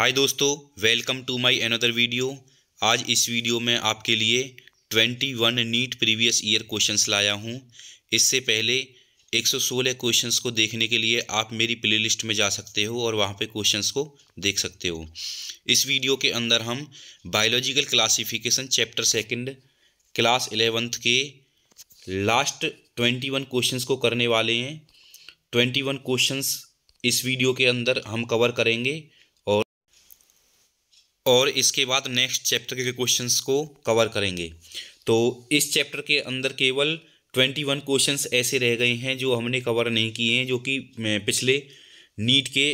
हाय दोस्तों welcome to my another video आज इस वीडियो में आपके लिए 21 नीट प्रीवियस ईयर क्वेश्चंस लाया हूं इससे पहले 116 क्वेश्चंस को देखने के लिए आप मेरी प्लेलिस्ट में जा सकते हो और वहां पे क्वेश्चंस को देख सकते हो इस वीडियो के अंदर हम biological classification chapter second class eleventh के लास्ट ट्वेंटी वन को करने वाले हैं ट्वेंटी वन इस वीडियो के अंदर हम कवर करेंगे और इसके बाद नेक्स्ट चैप्टर के क्वेश्चन को कवर करेंगे तो इस चैप्टर के अंदर केवल ट्वेंटी वन क्वेश्चन ऐसे रह गए हैं जो हमने कवर नहीं किए हैं जो कि पिछले नीट के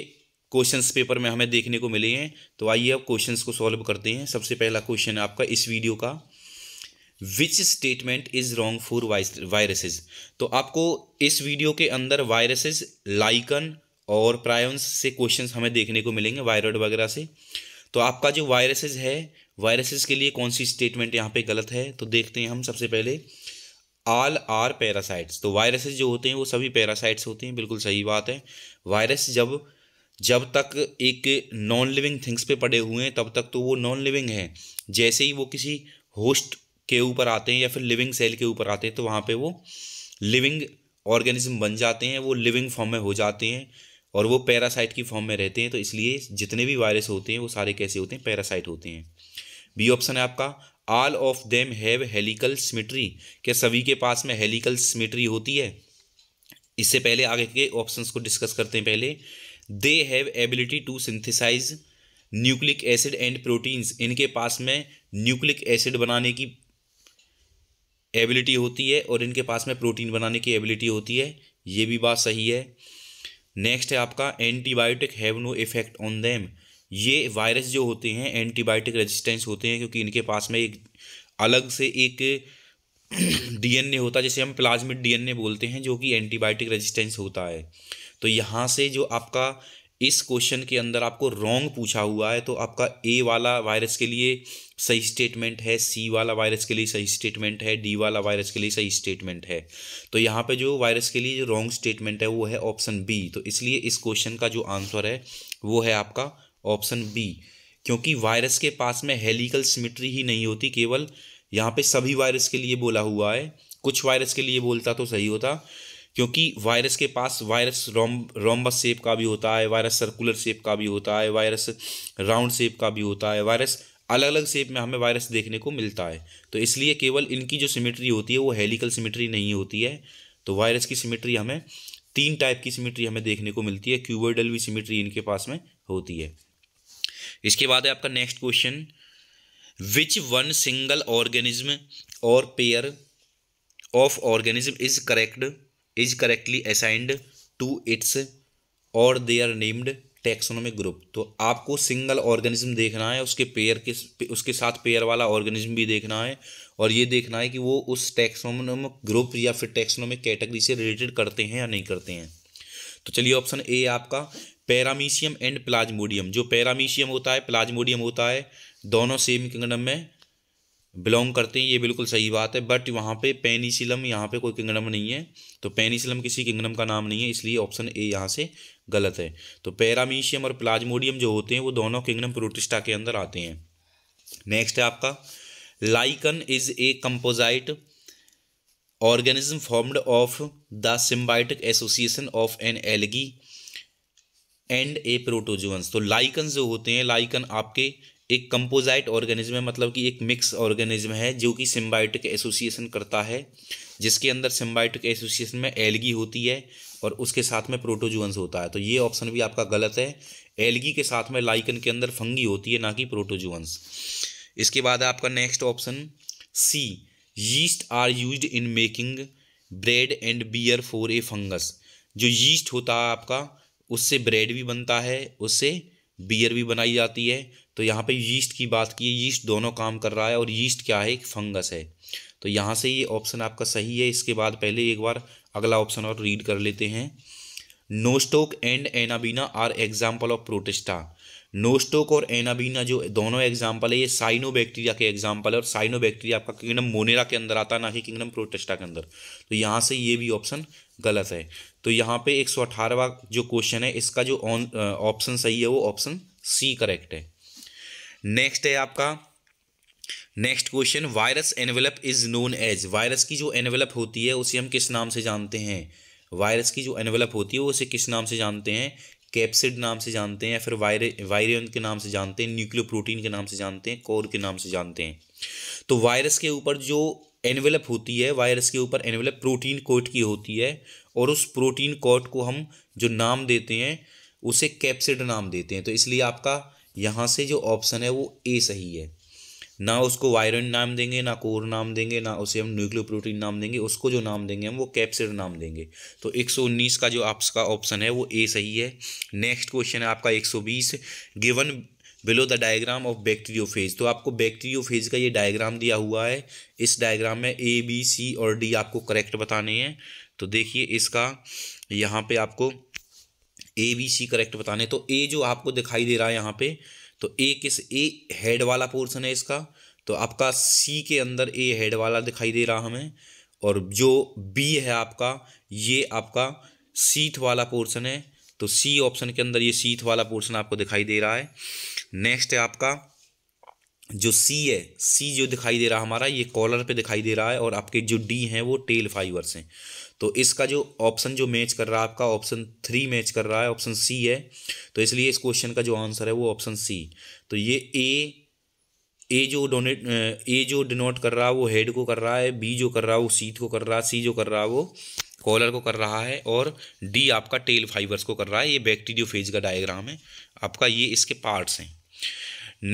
क्वेश्चन पेपर में हमें देखने को मिले हैं तो आइए अब क्वेश्चन को सॉल्व करते हैं सबसे पहला क्वेश्चन आपका इस वीडियो का which statement is wrong for viruses तो आपको इस वीडियो के अंदर वायरसेज लाइकन और प्रायंस से क्वेश्चन हमें देखने को मिलेंगे वायरड वगैरह से तो आपका जो वायरसेस है वायरसेस के लिए कौन सी स्टेटमेंट यहाँ पे गलत है तो देखते हैं हम सबसे पहले आल आर पैरासाइट्स तो वायरसेस जो होते हैं वो सभी पैरासाइट्स होते हैं बिल्कुल सही बात है वायरस जब जब तक एक नॉन लिविंग थिंग्स पे पड़े हुए हैं तब तक तो वो नॉन लिविंग है जैसे ही वो किसी होस्ट के ऊपर आते हैं या फिर लिविंग सेल के ऊपर आते हैं तो वहाँ पर वो लिविंग ऑर्गेनिज्म बन जाते हैं वो लिविंग फॉर्म में हो जाते हैं और वो पैरासाइट की फॉर्म में रहते हैं तो इसलिए जितने भी वायरस होते हैं वो सारे कैसे होते हैं पैरासाइट होते हैं बी ऑप्शन है आपका all of them have helical symmetry क्या सभी के पास में हेलिकल सिमिट्री होती है इससे पहले आगे के ऑप्शंस को डिस्कस करते हैं पहले they have ability to synthesise nucleic acid and proteins इनके पास में न्यूक्लिक एसिड बनाने की एबिलिटी होती है और इनके पास में प्रोटीन बनाने की एबिलिटी होती है ये भी बात सही है नेक्स्ट है आपका antibiotic have no effect on them ये वायरस जो होते हैं एंटीबायोटिक रेजिस्टेंस होते हैं क्योंकि इनके पास में एक अलग से एक डीएनए होता है जिसे हम प्लाज्मिक डीएनए बोलते हैं जो कि एंटीबायोटिक रेजिस्टेंस होता है तो यहाँ से जो आपका इस क्वेश्चन के अंदर आपको रॉन्ग पूछा हुआ है तो आपका ए वाला वायरस के लिए सही स्टेटमेंट है सी वाला वायरस के लिए सही स्टेटमेंट है डी वाला वायरस के लिए सही स्टेटमेंट है तो यहाँ पे जो वायरस के लिए जो रॉन्ग स्टेटमेंट है वो है ऑप्शन बी तो इसलिए इस क्वेश्चन का जो आंसर है वो है आपका ऑप्शन बी क्योंकि वायरस के पास में हेलिकल सिमिट्री ही नहीं होती केवल यहाँ पे सभी वायरस के लिए बोला हुआ है कुछ वायरस के लिए बोलता तो सही होता क्योंकि वायरस के पास वायरस रोम रोम्बस शेप का भी होता है वायरस सर्कुलर शेप का भी होता है वायरस राउंड शेप का भी होता है वायरस अलग अलग शेप में हमें वायरस देखने को मिलता है तो इसलिए केवल इनकी जो सिमेट्री होती है वो हेलिकल सिमेट्री नहीं होती है तो वायरस की सिमेट्री हमें तीन टाइप की सिमेट्री हमें देखने को मिलती है क्यूबर्डल भी सिमेट्री इनके पास में होती है इसके बाद है आपका next question which one single organism or pair of organism is correct is correctly assigned to its or they are named taxonomic group तो आपको सिंगल ऑर्गेनिज्म देखना है उसके पेयर के उसके साथ पेयर वाला ऑर्गेनिज्म भी देखना है और ये देखना है कि वो उस टेक्सोनोमिक ग्रुप या फिर टेक्सोनोमिक कैटेगरी से रिलेटेड करते हैं या नहीं करते हैं तो चलिए ऑप्शन ए आपका पैरामीशियम एंड प्लाज्मोडियम जो पैरामीशियम होता है प्लाज्मोडियम होता है दोनों सेम किंगडम में बिलोंग करते हैं ये बिल्कुल सही बात है बट वहाँ पे पेनीसिलम यहाँ पे कोई किंगडम नहीं है तो पेनीसिलम किसी किंगडम का नाम नहीं है इसलिए ऑप्शन ए यहाँ से गलत है तो पैरामीशियम और प्लाज्मोडियम जो होते हैं वो दोनों किंगडम प्रोटिस्टा के अंदर आते हैं नेक्स्ट है आपका lichen is a composite organism formed of the symbiotic association of an algae and a protozoans तो लाइकन जो होते हैं लाइकन आपके एक कंपोजाइट ऑर्गेनिज्म है मतलब कि एक मिक्स ऑर्गेनिज्म है जो कि सिम्बायोटिक एसोसिएशन करता है जिसके अंदर सिम्बायोटिक एसोसिएशन में एलगी होती है और उसके साथ में प्रोटोजुअंस होता है तो ये ऑप्शन भी आपका गलत है एलगी के साथ में लाइकन के अंदर फंगी होती है ना कि प्रोटोजुअंस इसके बाद आपका next option C yeast are use in making bread and beer for a fungus जो यीस्ट होता है आपका उससे ब्रेड भी बनता है उससे बियर भी बनाई जाती है तो यहाँ पे यीस्ट की बात की है यीस्ट दोनों काम कर रहा है और यीस्ट क्या है एक फंगस है तो यहाँ से ये ऑप्शन आपका सही है इसके बाद पहले एक बार अगला ऑप्शन और रीड कर लेते हैं nostoc and anabaena are example of protista nostoc और एनाबीना जो दोनों एग्जाम्पल है ये साइनो के एग्जाम्पल है और साइनो आपका किंगडम मोनेरा के अंदर आता है ना कि किंगडम प्रोटेस्टा के अंदर तो यहाँ से ये भी ऑप्शन गलत है तो यहाँ पे एक सौ अठारहवा जो क्वेश्चन है इसका जो ऑप्शन सही है वो ऑप्शन सी करेक्ट है नेक्स्ट है आपका next question virus envelope is known as virus की जो एनवेलप होती है उसे हम किस नाम से जानते हैं वायरस की जो एनवेलप होती है उसे किस नाम से जानते हैं कैप्सिड नाम से जानते हैं या फिर वायर वायरियन के नाम से जानते हैं न्यूक्लियोप्रोटीन के नाम से जानते हैं कोर के नाम से जानते हैं तो वायरस के ऊपर जो एनवेलप होती है वायरस के ऊपर एनवेलप प्रोटीन कोट की होती है और उस प्रोटीन कोट को हम जो नाम देते हैं उसे कैप्सिड नाम देते हैं तो इसलिए आपका यहाँ से जो ऑप्शन है वो ए सही है ना उसको वायरन नाम देंगे ना कोर नाम देंगे ना उसे हम न्यूक्लियो प्रोटीन नाम देंगे उसको जो नाम देंगे हम वो कैप्सिड नाम देंगे तो 119 का जो आपका ऑप्शन है वो ए सही है नेक्स्ट क्वेश्चन है आपका 120 given below the diagram of bacteriophage तो आपको बैक्टीरियो फेज का ये डायग्राम दिया हुआ है इस डायग्राम में ए बी सी और डी आपको करेक्ट बताने हैं तो देखिए इसका यहाँ पर आपको ए बी सी करेक्ट बताने तो ए जो आपको दिखाई दे रहा है यहाँ पे तो ए किस ए हेड वाला पोर्सन है इसका तो आपका सी के अंदर ए हेड वाला दिखाई दे रहा हमें और जो बी है आपका ये आपका सीथ वाला पोर्सन है तो सी ऑप्शन के अंदर ये सीथ वाला पोर्सन आपको दिखाई दे रहा है नेक्स्ट है आपका जो सी है सी जो दिखाई दे रहा हमारा ये कॉलर पे दिखाई दे रहा है और आपके जो डी हैं वो टेल फाइबर्स हैं तो इसका जो ऑप्शन जो मैच कर रहा है आपका ऑप्शन थ्री मैच कर रहा है ऑप्शन सी है तो इसलिए इस क्वेश्चन का जो आंसर है वो ऑप्शन सी तो ये ए ए जो डोनेट ए जो डिनोट कर रहा है वो हेड को कर रहा है बी जो कर रहा है वो सीट को कर रहा है सी जो कर रहा है वो कॉलर को कर रहा है और डी आपका टेल फाइबर्स को कर रहा है ये बैक्टीरियो फेज का डायग्राम है आपका ये इसके पार्ट्स हैं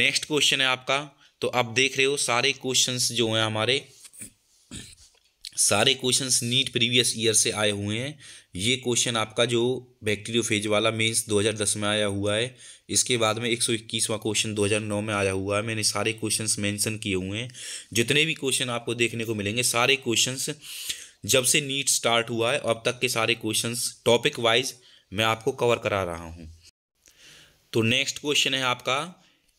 नेक्स्ट क्वेश्चन है आपका तो आप देख रहे हो सारे क्वेश्चंस जो हैं हमारे सारे क्वेश्चंस नीट प्रीवियस ईयर से आए हुए हैं ये क्वेश्चन आपका जो बैक्टीरियोफेज वाला मेंस 2010 में आया हुआ है इसके बाद में 121वां क्वेश्चन 2009 में आया हुआ है मैंने सारे क्वेश्चंस मेंशन किए हुए हैं जितने भी क्वेश्चन आपको देखने को मिलेंगे सारे क्वेश्चंस जब से नीट स्टार्ट हुआ है अब तक के सारे क्वेश्चन टॉपिक वाइज मैं आपको कवर करा रहा हूँ तो नेक्स्ट क्वेश्चन है आपका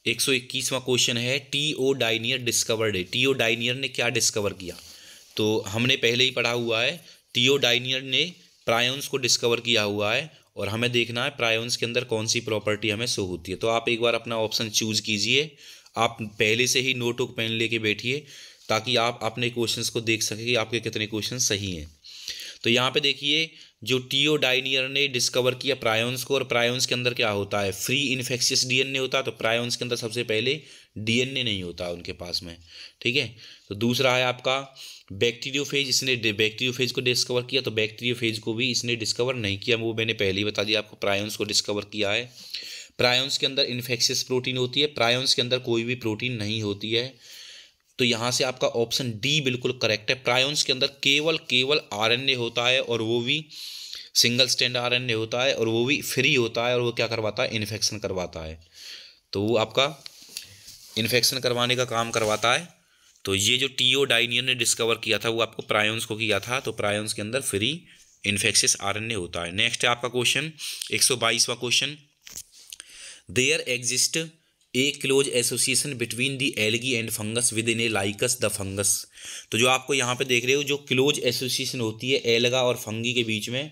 एक सौ इक्कीसवां क्वेश्चन है टी ओ डाइनियर डिस्कवर्ड है टी ओ डाइनियर ने क्या डिस्कवर किया तो हमने पहले ही पढ़ा हुआ है डाइनियर ने प्रायोन्स को डिस्कवर किया हुआ है और हमें देखना है प्रायोन्स के अंदर कौन सी प्रॉपर्टी हमें शो होती है तो आप एक बार अपना ऑप्शन चूज कीजिए आप पहले से ही नोटबुक पेन लेके बैठिए ताकि आप अपने क्वेश्चंस को देख सकें कि आपके कितने क्वेश्चन सही हैं तो यहाँ पे देखिए जो टीओ डाइनियर ने डिस्कवर किया प्रायोन्स को और प्रायोन्स के अंदर क्या होता है फ्री इन्फेक्शियस डीएनए होता है तो प्रायोन्स के अंदर सबसे पहले डीएनए नहीं होता उनके पास में ठीक है तो दूसरा है आपका बैक्टीरियोफेज इसने बैक्टीरियोफेज को डिस्कवर किया तो बैक्टीरियोफेज को भी इसने डिस्कवर नहीं किया वो मैंने पहले ही बता दिया आपको प्रायंस को डिस्कवर किया है प्रायंस के अंदर इन्फेक्शियस प्रोटीन होती है प्रायंस के अंदर कोई भी प्रोटीन नहीं होती है तो यहाँ से आपका ऑप्शन डी बिल्कुल करेक्ट है प्रायोन्स के अंदर केवल केवल आर होता है और वो भी सिंगल स्टैंड आर होता है और वो भी फ्री होता है और वो क्या करवाता है इन्फेक्शन करवाता है तो वो आपका इन्फेक्शन करवाने का काम करवाता है तो ये जो टीओ डाइनियन ने डिस्कवर किया था वो आपको प्रायोन्स को किया था तो प्रायोन्स के अंदर फ्री इन्फेक्शियस आरएनए होता है नेक्स्ट है आपका क्वेश्चन एक सौ बाईसवा question there exist a close association between the algae and fungus within a lichens the fungus तो जो आपको यहाँ पे देख रहे हो जो क्लोज एसोसिएशन होती है एलगा और फंगी के बीच में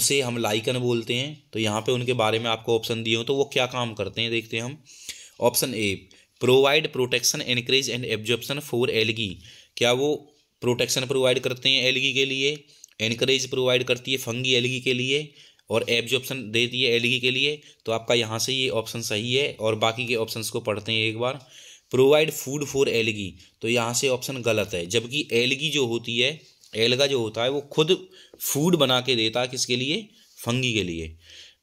उसे हम लाइकन बोलते हैं तो यहाँ पे उनके बारे में आपको ऑप्शन दिए हो तो वो क्या काम करते हैं देखते हैं हम option A provide protection anchorage and absorption for algae क्या वो प्रोटेक्शन प्रोवाइड करते हैं एलगी के लिए एनकरेज प्रोवाइड करती है फंगी एलगी के लिए और एब्जॉर्प्शन देती है एलगी के लिए तो आपका यहाँ से ये ऑप्शन सही है और बाकी के ऑप्शंस को पढ़ते हैं एक बार प्रोवाइड फूड फॉर एलगी तो यहाँ से ऑप्शन गलत है जबकि एलगी जो होती है एलगा जो होता है वो खुद फूड बना के देता है किसके लिए फंगी के लिए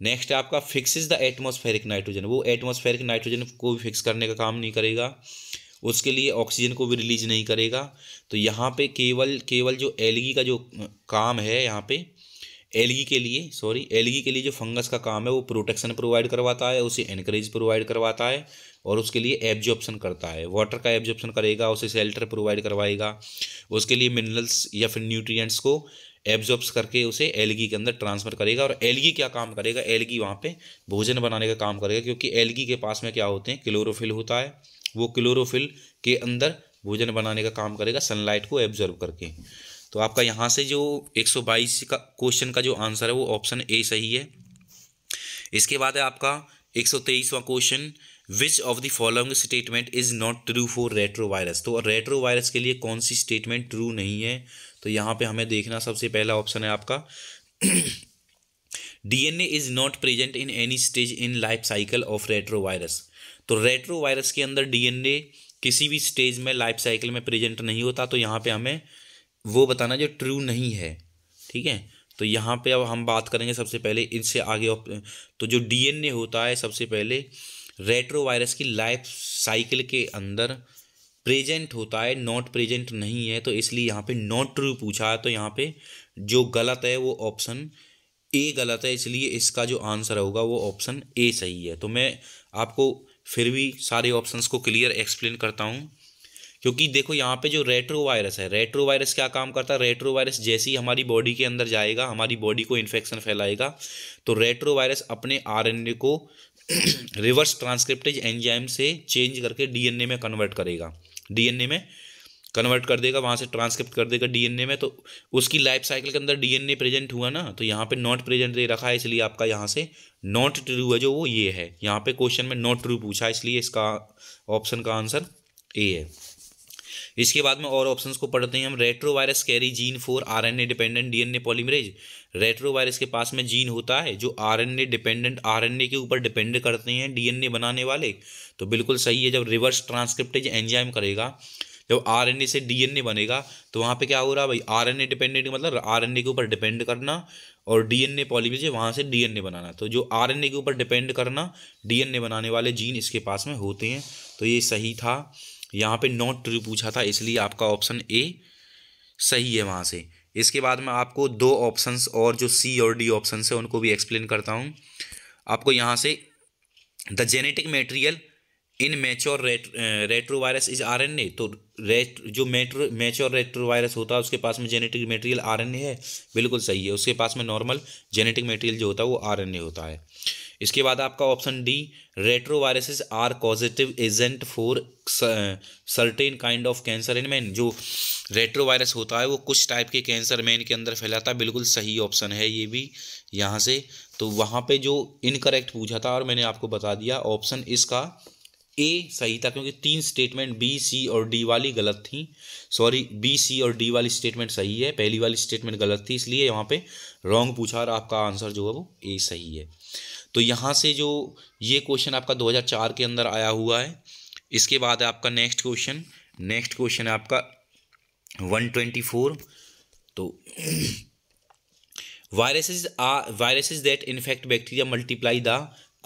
नेक्स्ट है आपका फिक्स द एटमोस्फेरिक नाइट्रोजन वो एटमोस्फेरिक नाइट्रोजन को भी फिक्स करने का काम नहीं करेगा उसके लिए ऑक्सीजन को भी रिलीज नहीं करेगा तो यहाँ पे केवल केवल जो एलगी का जो काम है यहाँ पे एलगी के लिए सॉरी एलगी के लिए जो फंगस का काम है वो प्रोटेक्शन प्रोवाइड करवाता है उसे एनकरेज प्रोवाइड करवाता है और उसके लिए एब्जॉर्प्शन करता है वाटर का एब्जॉर्प्शन करेगा उसे शेल्टर प्रोवाइड करवाएगा उसके लिए मिनरल्स या फिर न्यूट्रिएंट्स को एब्जॉर्ब्स करके उसे एलगी के अंदर ट्रांसफ़र करेगा और एलगी क्या काम करेगा एलगी वहाँ पे भोजन बनाने का काम करेगा क्योंकि एलगी के पास में क्या होते हैं क्लोरोफिल होता है वो क्लोरोफिल के अंदर भोजन बनाने का काम करेगा सनलाइट को एब्जॉर्ब करके तो आपका यहाँ से जो एक का क्वेश्चन का जो आंसर है वो ऑप्शन ए सही है इसके बाद है आपका 123वां question which of the following statement is not true for retrovirus तो रेट्रोवायरस के लिए कौन सी स्टेटमेंट ट्रू नहीं है तो यहाँ पे हमें देखना सबसे पहला ऑप्शन है आपका DNA is not present in any stage in life cycle of retrovirus तो रेट्रोवायरस के अंदर डीएनए किसी भी स्टेज में लाइफ साइकिल में प्रेजेंट नहीं होता तो यहाँ पे हमें वो बताना जो ट्रू नहीं है ठीक है तो यहाँ पे अब हम बात करेंगे सबसे पहले इससे आगे तो जो डीएनए होता है सबसे पहले रेट्रोवायरस की लाइफ साइकिल के अंदर प्रेजेंट होता है नॉट प्रेजेंट नहीं है तो इसलिए यहाँ पे नॉट ट्रू पूछा है तो यहाँ पे जो गलत है वो ऑप्शन ए गलत है इसलिए इसका जो आंसर होगा वो ऑप्शन ए सही है तो मैं आपको फिर भी सारे ऑप्शंस को क्लियर एक्सप्लेन करता हूँ क्योंकि देखो यहाँ पे जो रेट्रोवायरस है रेट्रोवायरस क्या काम करता है रेट्रोवायरस जैसे ही हमारी बॉडी के अंदर जाएगा हमारी बॉडी को इन्फेक्शन फैलाएगा तो रेट्रोवायरस अपने आरएनए को रिवर्स ट्रांसक्रिप्टेज एंजाइम से चेंज करके डीएनए में कन्वर्ट करेगा डीएनए में कन्वर्ट कर देगा वहाँ से ट्रांसक्रिप्ट कर देगा डीएनए में तो उसकी लाइफ साइकिल के अंदर डीएनए प्रेजेंट हुआ ना तो यहाँ पे नॉट प्रेजेंट दे रखा है इसलिए आपका यहाँ से नॉट ट्रू है जो वो ये है यहाँ पे क्वेश्चन में नॉट ट्रू पूछा इसलिए इसका ऑप्शन का आंसर ए है इसके बाद में और ऑप्शंस को पढ़ते हैं हम retrovirus carry gene for RNA dependent DNA polymerase retrovirus के पास में जीन होता है जो आरएनए डिपेंडेंट आरएनए के ऊपर डिपेंड करते हैं डीएनए बनाने वाले तो बिल्कुल सही है जब रिवर्स ट्रांसक्रिप्टेज एंजाइम करेगा जब ए से ए बनेगा तो वहाँ पे क्या हो रहा है भाई ए डिपेंडेंट मतलब ए के ऊपर डिपेंड करना और डी एन ए पॉलीमरेज वहाँ से ए बनाना तो जो ए के ऊपर डिपेंड करना ए बनाने वाले जीन इसके पास में होते हैं तो ये सही था यहाँ पे नॉट ट्रू पूछा था इसलिए आपका ऑप्शन ए सही है वहाँ से इसके बाद में आपको दो ऑप्शंस और जो सी और डी ऑप्शन है उनको भी एक्सप्लेन करता हूँ आपको यहाँ से the genetic material in mature ret retrovirus is R N A तो रेट जो मेट्रो मेच्योर रेट्रोवायरस होता है उसके पास में genetic material R N A है बिल्कुल सही है उसके पास में नॉर्मल जेनेटिक मेटेरियल जो होता है वो आर एन ए होता है इसके बाद आपका option D retroviruses are positive agent for certain kind of cancer in man जो रेट्रोवायरस होता है वो कुछ टाइप के कैंसर मैन के अंदर फैलाता है बिल्कुल सही ऑप्शन है ये भी यहाँ से तो वहाँ पे जो इनकरेक्ट पूछा था और मैंने आपको बता दिया ऑप्शन इसका ए सही था क्योंकि तीन स्टेटमेंट बी सी और डी वाली गलत थी सॉरी बी सी और डी वाली स्टेटमेंट सही है पहली वाली स्टेटमेंट गलत थी इसलिए यहाँ पे रॉन्ग पूछा और आपका आंसर जो है वो ए सही है तो यहाँ से जो ये क्वेश्चन आपका 2004 के अंदर आया हुआ है इसके बाद है आपका नेक्स्ट क्वेश्चन नेक्स्ट क्वेश्चन है आपका 124 तो viruses are viruses that infect bacteria multiply the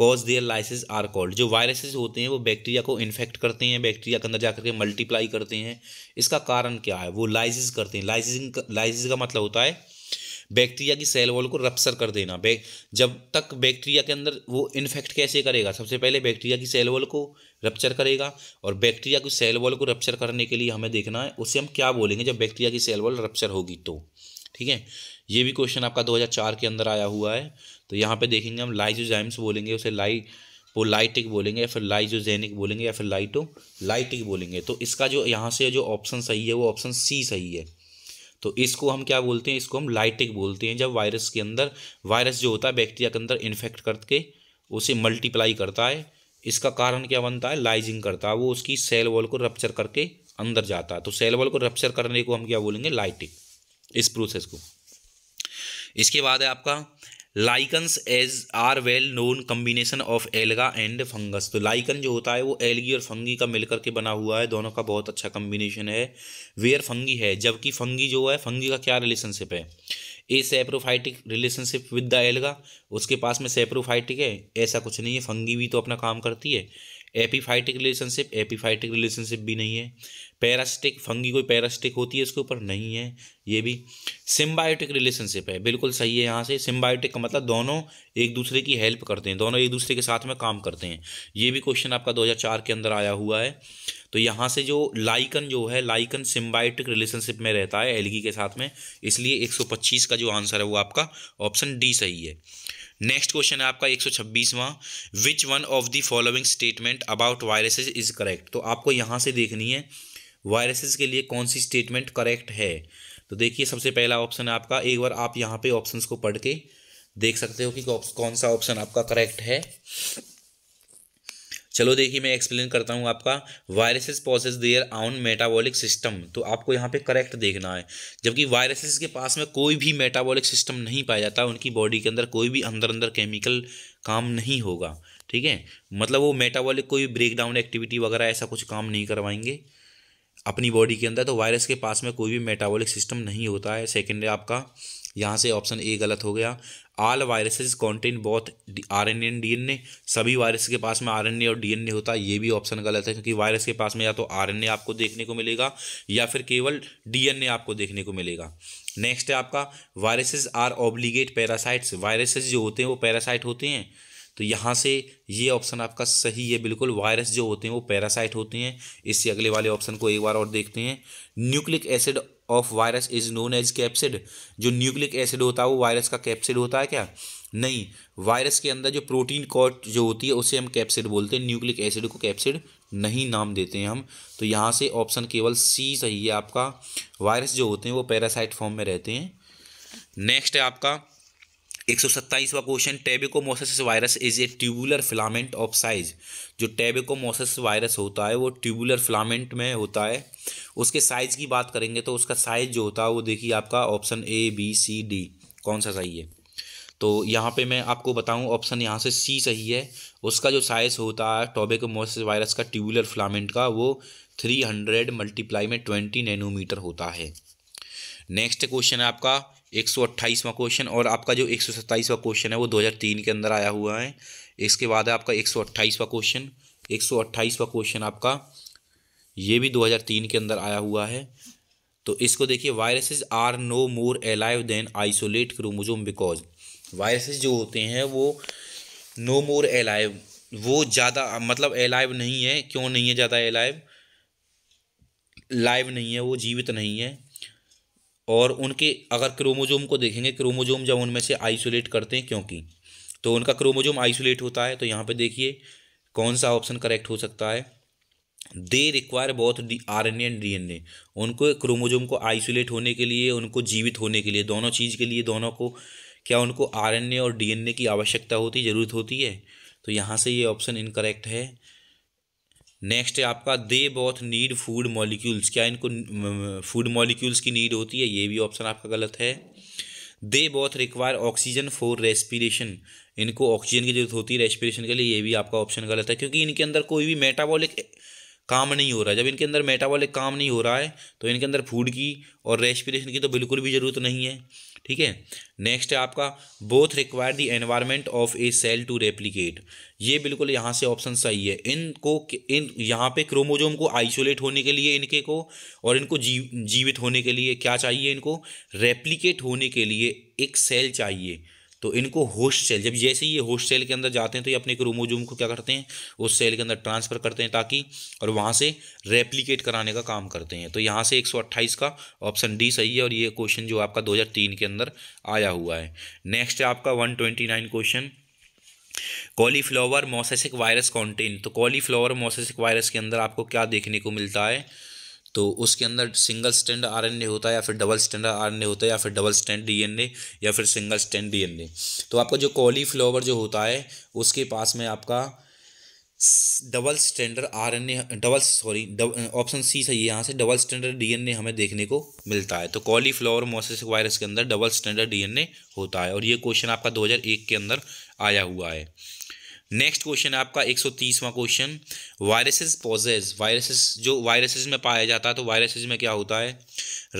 cause their lysis are called जो वायरसेस होते हैं वो बैक्टीरिया को इन्फेक्ट करते हैं बैक्टीरिया के अंदर जाकर के मल्टीप्लाई करते हैं इसका कारण क्या है वो लाइजिस करते हैं लाइजिंग लाइजिस का मतलब होता है बैक्टीरिया की सेल वॉल को रप्सर कर देना जब तक बैक्टीरिया के अंदर वो इन्फेक्ट कैसे करेगा सबसे पहले बैक्टीरिया की सेल वॉल को रप्चर करेगा और बैक्टीरिया की सेल वॉल को रप्चर करने के लिए हमें देखना है उसे हम क्या बोलेंगे जब बैक्टीरिया की सेल वॉल रप्चर होगी तो ठीक है ये भी क्वेश्चन आपका 2004 के अंदर आया हुआ है तो यहाँ पे देखेंगे हम लाइजोजाइम्स बोलेंगे उसे लाई पोलाइटिक बोलेंगे या फिर लाइजोजेनिक बोलेंगे या फिर लाइटो लाइटिक बोलेंगे तो इसका जो यहाँ से जो ऑप्शन सही है वो ऑप्शन सी सही है तो इसको हम क्या बोलते हैं इसको हम लाइटिक बोलते हैं जब वायरस के अंदर वायरस जो होता है बैक्टीरिया के अंदर इन्फेक्ट करके उसे मल्टीप्लाई करता है इसका कारण क्या बनता है लाइजिंग करता है वो उसकी सेल वॉल को रप्चर करके अंदर जाता है तो सेल वॉल को रप्चर करने को हम क्या बोलेंगे लाइटिक इस प्रोसेस को इसके बाद है आपका lichens as are well known combination of alga and fungus तो लाइकन जो होता है वो एल्गी और फंगी का मिलकर के बना हुआ है दोनों का बहुत अच्छा कम्बिनेशन है वेयर फंगी है जबकि फंगी जो है फंगी का क्या रिलेशनशिप है a saprophytic relationship with the alga उसके पास में सेप्रोफाइटिक है ऐसा कुछ नहीं है फंगी भी तो अपना काम करती है एपीफाइटिक रिलेशनशिप एपीफाइटिक रिलेशनशिप भी नहीं है पैरास्टिक फंगी कोई पैरास्टिक होती है उसके ऊपर नहीं है ये भी सिम्बायोटिक रिलेशनशिप है बिल्कुल सही है यहाँ से सिम्बायोटिक का मतलब दोनों एक दूसरे की हेल्प करते हैं दोनों एक दूसरे के साथ में काम करते हैं ये भी क्वेश्चन आपका 2004 के अंदर आया हुआ है तो यहाँ से जो लाइकन जो है लाइकन सिम्बायोटिक रिलेशनशिप में रहता है एलगी के साथ में इसलिए पच्चीस का जो आंसर है वो आपका ऑप्शन डी सही है नेक्स्ट क्वेश्चन है आपका एक सौ छब्बीसवां which one of the following statement about viruses is correct तो आपको यहाँ से देखनी है वायरसेज के लिए कौन सी स्टेटमेंट करेक्ट है तो देखिए सबसे पहला ऑप्शन है आपका एक बार आप यहाँ पे ऑप्शंस को पढ़ के देख सकते हो कि कौन सा ऑप्शन आपका करेक्ट है चलो देखिए मैं एक्सप्लेन करता हूँ आपका viruses possess their own metabolic system तो आपको यहाँ पे करेक्ट देखना है जबकि वायरसेस के पास में कोई भी मेटाबॉलिक सिस्टम नहीं पाया जाता उनकी बॉडी के अंदर कोई भी अंदर अंदर केमिकल काम नहीं होगा ठीक है मतलब वो मेटाबॉलिक कोई ब्रेकडाउन एक्टिविटी वगैरह ऐसा कुछ काम नहीं करवाएंगे अपनी बॉडी के अंदर तो वायरस के पास में कोई भी मेटाबॉलिक सिस्टम नहीं होता है सेकेंड आपका यहाँ से ऑप्शन ए गलत हो गया all viruses contain both R N and D N A सभी वायरस के पास में आर एन ए और डी एन ए होता है ये भी ऑप्शन गलत है क्योंकि वायरस के पास में या तो आर एन ए आपको देखने को मिलेगा या फिर केवल डी एन ए आपको देखने को मिलेगा नेक्स्ट है आपका viruses are obligate parasites viruses जो होते हैं वो पैरासाइट होते हैं तो यहाँ से ये ऑप्शन आपका सही है बिल्कुल वायरस जो होते हैं वो पैरासाइट होते हैं इससे अगले वाले ऑप्शन को एक बार और देखते हैं nucleic acid of virus is known as capsid जो न्यूक्लिक एसिड होता है वो वायरस का कैप्सिड होता है क्या नहीं वायरस के अंदर जो प्रोटीन कॉट जो होती है उसे हम कैप्सिड बोलते हैं न्यूक्लिक एसिड को कैप्सिड नहीं नाम देते हैं हम तो यहाँ से ऑप्शन केवल सी सही है आपका वायरस जो होते हैं वो पैरासाइट फॉर्म में रहते हैं नेक्स्ट है आपका एक सौ सत्ताईसवा question tobacco mosaic virus is a tubular filament of size जो टेबिकोमोसिस वायरस होता है वो ट्यूबुलर फिलामेंट में होता है उसके साइज की बात करेंगे तो उसका साइज जो होता है वो देखिए आपका option A B C D कौन सा सही है तो यहाँ पे मैं आपको बताऊँ ऑप्शन यहाँ से सी सही है उसका जो साइज होता है टोबेकोमोसस वायरस का ट्यूबुलर फिलामेंट का वो थ्री हंड्रेड मल्टीप्लाई में ट्वेंटी नैनोमीटर होता है नेक्स्ट क्वेश्चन है आपका एक सौ क्वेश्चन और आपका जो एक सौ क्वेश्चन है वो दो हज़ार तीन के अंदर आया हुआ है इसके बाद है आपका एक सौ क्वेश्चन एक सौ क्वेश्चन आपका ये भी दो हज़ार तीन के अंदर आया हुआ है तो इसको देखिए viruses are no more alive than isolate chromosome because viruses जो होते हैं वो नो मोर एलाइव वो ज़्यादा मतलब एलाइव नहीं है क्यों नहीं है ज़्यादा एलाइव लाइव नहीं है वो जीवित नहीं है और उनके अगर क्रोमोजोम को देखेंगे क्रोमोजोम जब उनमें से आइसोलेट करते हैं क्योंकि तो उनका क्रोमोजोम आइसोलेट होता है तो यहाँ पे देखिए कौन सा ऑप्शन करेक्ट हो सकता है they require both D R N and D N A उनको क्रोमोजोम को आइसोलेट होने के लिए उनको जीवित होने के लिए दोनों चीज़ के लिए दोनों को क्या उनको आर एन ए और डी एन ए की आवश्यकता होती ज़रूरत होती है तो यहाँ से ये ऑप्शन इनकरेक्ट है नेक्स्ट है आपका they both need food molecules क्या इनको फूड मॉलिक्यूल्स की नीड होती है ये भी ऑप्शन आपका गलत है they both require oxygen for respiration इनको ऑक्सीजन की जरूरत होती है रेस्पिरेशन के लिए ये भी आपका ऑप्शन गलत है क्योंकि इनके अंदर कोई भी मेटाबॉलिक काम नहीं हो रहा है जब इनके अंदर मेटाबॉलिक काम नहीं हो रहा है तो इनके अंदर फूड की और रेस्पिरेशन की तो बिल्कुल भी ज़रूरत नहीं है ठीक है नेक्स्ट है आपका both require the environment of a cell to replicate ये बिल्कुल यहाँ से ऑप्शन सही है इनको इन यहाँ पे क्रोमोजोम को आइसोलेट होने के लिए इनके को और इनको जीव जीवित होने के लिए क्या चाहिए इनको रेप्लीकेट होने के लिए एक सेल चाहिए तो इनको होस्ट सेल जब जैसे ही ये होस्ट सेल के अंदर जाते हैं तो ये अपने क्रोमोजोम को क्या करते हैं उस सेल के अंदर ट्रांसफ़र करते हैं ताकि और वहाँ से रेप्लीकेट कराने का काम करते हैं तो यहाँ से एक का ऑप्शन डी सही है और ये क्वेश्चन जो आपका दो के अंदर आया हुआ है नेक्स्ट है आपका one question cauliflower mosaic virus contain तो कॉलीफ्लावर मोसेसिक वायरस के अंदर आपको क्या देखने को मिलता है तो उसके अंदर सिंगल स्टैंड आरएनए होता है या फिर डबल स्टैंड आरएनए होता है या फिर डबल स्टैंड डीएनए या फिर सिंगल स्टैंड डीएनए तो आपका जो कॉलीफ्लावर जो होता है उसके पास में आपका double standard RNA double sorry option C सही है यहाँ से डबल स्टैंडर्ड डीएनए हमें देखने को मिलता है तो कॉलीफ्लावर मोसेसिक वायरस के अंदर डबल स्टैंडर्ड डीएनए होता है और ये क्वेश्चन आपका 2001 के अंदर आया हुआ है नेक्स्ट क्वेश्चन है आपका 130वां क्वेश्चन वायरसेस पॉजेज वायरसेस जो वायरसेस में पाया जाता है तो वायरसेस में क्या होता है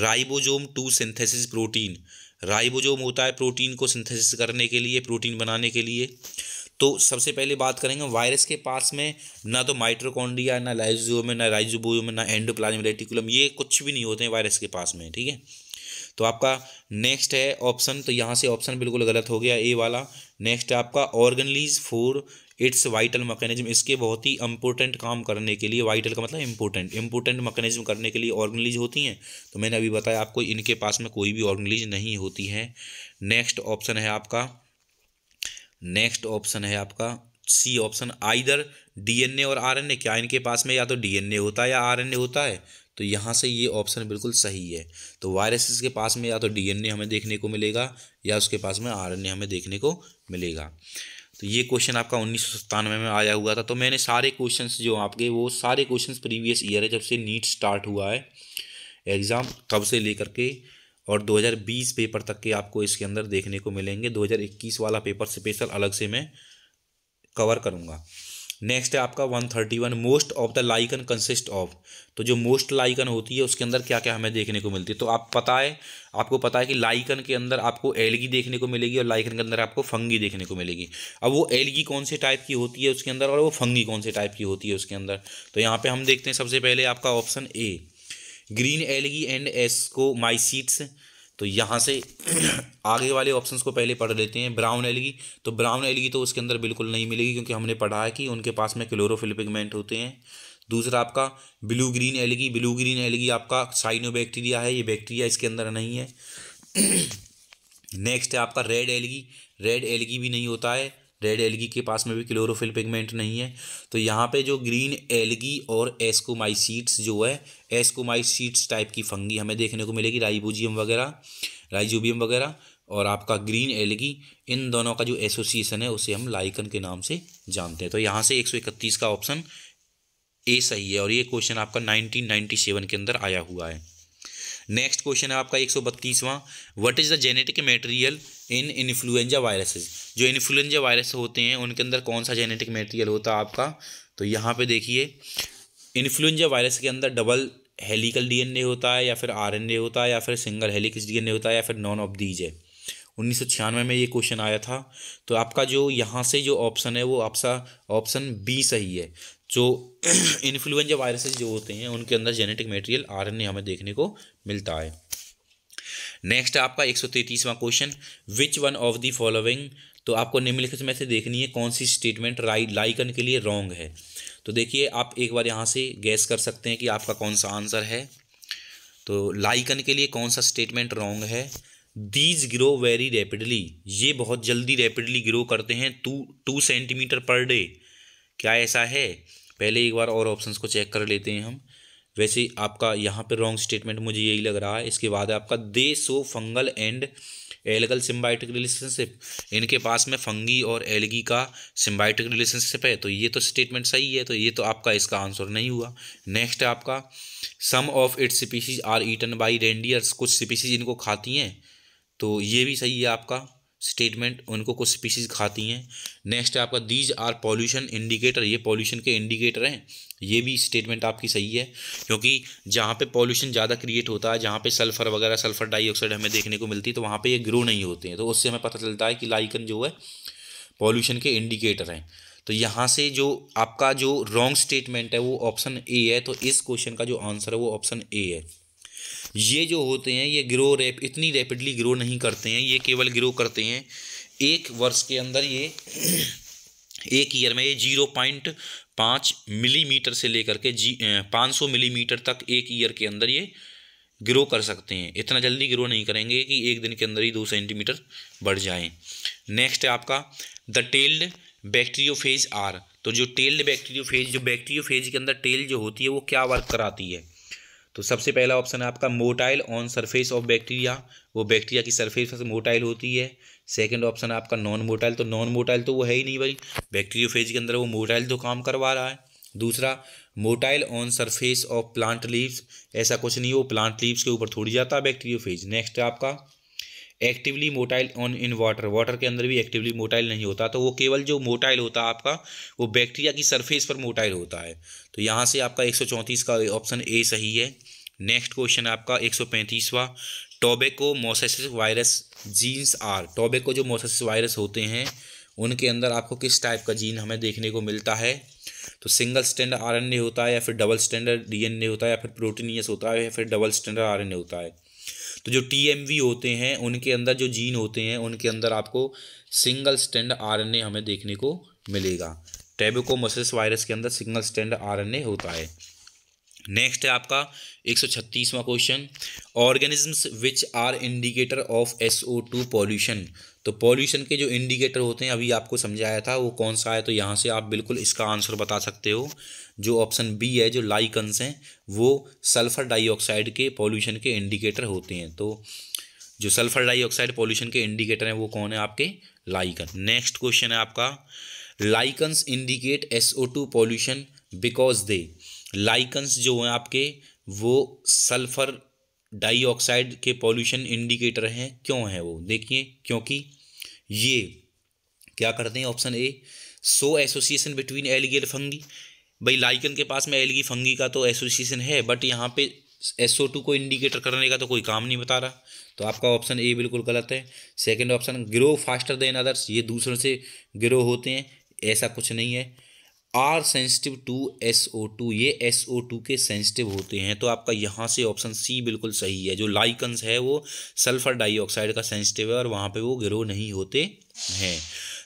ribosome to synthesis protein ribosome होता है प्रोटीन को सिंथेसिस करने के लिए प्रोटीन बनाने के लिए तो सबसे पहले बात करेंगे वायरस के पास में ना तो माइट्रोकॉन्डिया ना लाइजोम ना राइजोबोम ना एंडोप्लाज्मिक रेटिकुलम ये कुछ भी नहीं होते हैं वायरस के पास में ठीक है तो आपका नेक्स्ट है ऑप्शन तो यहाँ से ऑप्शन बिल्कुल गलत हो गया ए वाला नेक्स्ट है आपका organelles for its vital mechanism इसके बहुत ही इंपॉर्टेंट काम करने के लिए वाइटल का मतलब इंपॉर्टेंट इंपॉर्टेंट मैकेनिज्म करने के लिए ऑर्गनलीज होती हैं तो मैंने अभी बताया आपको इनके पास में कोई भी ऑर्गनलीज नहीं होती है नेक्स्ट ऑप्शन है आपका नेक्स्ट ऑप्शन है आपका सी ऑप्शन आइदर डीएनए और आरएनए क्या इनके पास में या तो डीएनए होता है या आरएनए होता है तो यहाँ से ये ऑप्शन बिल्कुल सही है तो वायरसेस के पास में या तो डीएनए हमें देखने को मिलेगा या उसके पास में आरएनए हमें देखने को मिलेगा तो ये क्वेश्चन आपका उन्नीस में आया हुआ था तो मैंने सारे क्वेश्चंस जो आपके वो सारे क्वेश्चंस प्रीवियस ईयर है जब से नीट स्टार्ट हुआ है एग्ज़ाम तब से लेकर के और 2020 पेपर तक के आपको इसके अंदर देखने को मिलेंगे 2021 वाला पेपर स्पेशल अलग से मैं कवर करूँगा नेक्स्ट है आपका one thirty one most of the lichen consist of तो जो मोस्ट लाइकन होती है उसके अंदर क्या क्या हमें देखने को मिलती है तो आप पता है आपको पता है कि लाइकन के अंदर आपको एलगी देखने को मिलेगी और लाइकन के अंदर आपको फंगी देखने को मिलेगी अब वो एलगी कौन से टाइप की होती है उसके अंदर और वो फंगी कौन से टाइप की होती है उसके अंदर तो यहाँ पर हम देखते हैं सबसे पहले आपका option A green algae and ascomycetes तो यहाँ से आगे वाले ऑप्शंस को पहले पढ़ लेते हैं ब्राउन एलगी तो ब्राउन एलगी तो उसके अंदर बिल्कुल नहीं मिलेगी क्योंकि हमने पढ़ा है कि उनके पास में क्लोरोफिल पिगमेंट होते हैं दूसरा आपका blue green algae blue green algae आपका साइनो बैक्टीरिया है ये बैक्टीरिया इसके अंदर नहीं है नेक्स्ट है आपका रेड एलगी रेड एलगी भी नहीं होता है रेड एलगी के पास में भी क्लोरोफिल पिगमेंट नहीं है तो यहाँ पे जो ग्रीन एलगी और एस्कोमाइसीट्स जो है एस्कोमाइसीट्स टाइप की फंगी हमें देखने को मिलेगी राइबोजियम वगैरह राइजोबियम वगैरह और आपका ग्रीन एलगी इन दोनों का जो एसोसिएशन है उसे हम लाइकन के नाम से जानते हैं तो यहाँ से इकतीस का ऑप्शन ए सही है और ये क्वेश्चन आपका सेवन के अंदर आया हुआ है नेक्स्ट क्वेश्चन है आपका एक सौ बत्तीसवां what is the genetic material in influenza viruses जो इन्फ्लुएंजा वायरस होते हैं उनके अंदर कौन सा जेनेटिक मेटेरियल होता है आपका तो यहाँ पे देखिए इन्फ्लुएंजा वायरस के अंदर डबल हेलिकल डीएनए होता है या फिर आरएनए होता है या फिर सिंगल हेलिक्स डीएनए होता है या फिर नॉन ऑफ दीज है उन्नीस में ये क्वेश्चन आया था तो आपका जो यहाँ से जो ऑप्शन है वो आपका ऑप्शन बी सही है जो इन्फ्लुएंजा वायरसेस जो होते हैं उनके अंदर जेनेटिक मटेरियल आरएनए हमें देखने को मिलता है नेक्स्ट आपका एक सौ तैतीसवां question which one of the following तो आपको निम्नलिखित में से देखनी है कौन सी स्टेटमेंट राइट लाइकन के लिए रॉन्ग है तो देखिए आप एक बार यहाँ से गैस कर सकते हैं कि आपका कौन सा आंसर है तो लाइकन के लिए कौन सा स्टेटमेंट रॉन्ग है दीज ग्रो वेरी रैपिडली ये बहुत जल्दी रैपिडली ग्रो करते हैं two two centimeter per day क्या ऐसा है पहले एक बार और ऑप्शंस को चेक कर लेते हैं हम वैसे आपका यहाँ पर रॉन्ग स्टेटमेंट मुझे यही लग रहा है इसके बाद आपका they show fungal and algal symbiotic relationship इनके पास में फंगी और एलगी का सिम्बाइटिक रिलेशनशिप है तो ये तो स्टेटमेंट सही है तो ये तो आपका इसका आंसर नहीं हुआ नेक्स्ट है आपका some of its species are eaten by reindeers कुछ स्पीसीज इनको खाती हैं तो ये भी सही है आपका स्टेटमेंट उनको कुछ स्पीसीज खाती हैं नेक्स्ट है आपका दीज आर पॉल्यूशन इंडिकेटर ये पॉल्यूशन के इंडिकेटर हैं ये भी स्टेटमेंट आपकी सही है क्योंकि जहाँ पे पॉल्यूशन ज़्यादा क्रिएट होता है जहाँ पे सल्फ़र वगैरह सल्फ़र डाइऑक्साइड हमें देखने को मिलती है तो वहाँ पे ये ग्रो नहीं होते हैं तो उससे हमें पता चलता है कि लाइकन जो है पॉल्यूशन के इंडिकेटर हैं तो यहाँ से जो आपका जो रॉन्ग स्टेटमेंट है वो ऑप्शन ए है तो इस क्वेश्चन का जो आंसर है वो ऑप्शन ए है ये जो होते हैं ये ग्रो रेप इतनी रैपिडली ग्रो नहीं करते हैं ये केवल ग्रो करते हैं एक वर्ष के अंदर ये एक ईयर में ये जीरो पॉइंट पाँच मिलीमीटर से लेकर के जी पाँच सौ मिलीमीटर तक एक ईयर के अंदर ये ग्रो कर सकते हैं इतना जल्दी ग्रो नहीं करेंगे कि एक दिन के अंदर ही दो सेंटीमीटर बढ़ जाएं नेक्स्ट है आपका द टेल्ड बैक्टीरियोफेज आर तो जो टेल्ड बैक्टीरियोफेज जो बैक्टीरियोफेज के अंदर टेल जो होती है वो क्या वर्क कराती है तो सबसे पहला ऑप्शन है आपका motile on surface of bacteria वो बैक्टीरिया की सरफेस पर मोटाइल होती है सेकंड ऑप्शन आपका नॉन मोटाइल तो नॉन मोटाइल तो वो है ही नहीं भाई फेज के अंदर वो मोटाइल तो काम करवा रहा है दूसरा motile on surface of plant leaves ऐसा कुछ नहीं हो प्लांट लीव्स के ऊपर थोड़ी जाता है फेज नेक्स्ट आपका actively motile on in water water के अंदर भी एक्टिवली मोटाइल नहीं होता तो वो केवल जो मोटाइल होता है आपका वो बैक्टीरिया की सरफेस पर मोटाइल होता है तो यहाँ से आपका एक का ऑप्शन ए सही है नेक्स्ट क्वेश्चन आपका एक सौ पैंतीसवा tobacco mosaic virus genes are tobacco जो मोसेसिस वायरस होते हैं उनके अंदर आपको किस टाइप का जीन हमें देखने को मिलता है तो सिंगल स्टैंडर्ड आरएनए होता है या फिर डबल स्टैंडर्ड डीएनए होता है या फिर प्रोटीनियस e होता है या फिर डबल स्टैंडर्ड आरएनए होता है तो जो टी होते हैं उनके अंदर जो जीन होते हैं उनके अंदर आपको सिंगल स्टैंड आर हमें देखने को मिलेगा टेबकोमोसिस वायरस के अंदर सिंगल स्टैंड आरएनए होता है नेक्स्ट है आपका एक सौ छत्तीसवां question organisms which are indicator of S O two pollution तो पॉल्यूशन के जो इंडिकेटर होते हैं अभी आपको समझाया था वो कौन सा है तो यहाँ से आप बिल्कुल इसका आंसर बता सकते हो जो ऑप्शन बी है जो लाइकन्स हैं वो सल्फ़र डाइऑक्साइड के पॉल्यूशन के इंडिकेटर होते हैं तो जो सल्फ़र डाइऑक्साइड पॉल्यूशन के इंडिकेटर हैं वो कौन है आपके लाइकन नेक्स्ट क्वेश्चन है आपका lichens indicate S O two pollution because they lichens जो हैं आपके वो सल्फ़र डाइऑक्साइड के पॉल्यूशन इंडिकेटर हैं क्यों है वो देखिए क्योंकि ये क्या करते हैं option A so association between algal fungi भाई लाइकन के पास में एलगी फंगी का तो एसोसिएशन है बट यहाँ पे एसओ टू को इंडिकेटर करने का तो कोई काम नहीं बता रहा तो आपका ऑप्शन ए बिल्कुल गलत है second option grow faster than others ये दूसरों से ग्रो होते हैं ऐसा कुछ नहीं है are sensitive to S O two ये एस ओ टू के सेंसिटिव होते हैं तो आपका यहाँ से ऑप्शन सी बिल्कुल सही है जो लाइकन्स है वो सल्फर डाइऑक्साइड का सेंसिटिव है और वहाँ पे वो गिरोह नहीं होते हैं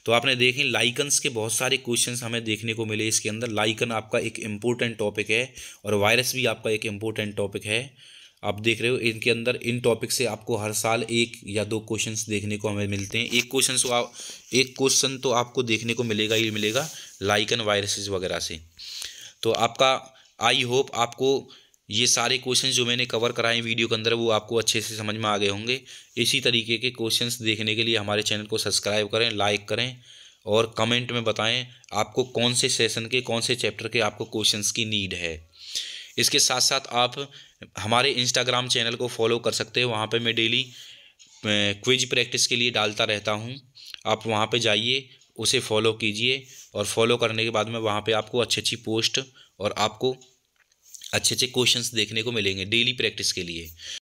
तो आपने देखें लाइकन्स के बहुत सारे क्वेश्चंस हमें देखने को मिले इसके अंदर लाइकन आपका एक इम्पोर्टेंट टॉपिक है और वायरस भी आपका एक इम्पोर्टेंट टॉपिक है आप देख रहे हो इनके अंदर इन टॉपिक से आपको हर साल एक या दो क्वेश्चंस देखने को हमें मिलते हैं एक क्वेश्चन तो एक क्वेश्चन तो आपको देखने को मिलेगा ही मिलेगा लाइकन वायरसेस वगैरह से तो आपका आई होप आपको ये सारे क्वेश्चन जो मैंने कवर कराए वीडियो के अंदर वो आपको अच्छे से समझ में आ गए होंगे इसी तरीके के क्वेश्चन देखने के लिए हमारे चैनल को सब्सक्राइब करें लाइक करें और कमेंट में बताएं आपको कौन से सेशन के कौन से चैप्टर के आपको क्वेश्चंस की नीड है इसके साथ साथ आप हमारे इंस्टाग्राम चैनल को फॉलो कर सकते हो वहाँ पे मैं डेली क्विज प्रैक्टिस के लिए डालता रहता हूँ आप वहाँ पे जाइए उसे फॉलो कीजिए और फॉलो करने के बाद में वहाँ पे आपको अच्छी अच्छी पोस्ट और आपको अच्छे अच्छे क्वेश्चंस देखने को मिलेंगे डेली प्रैक्टिस के लिए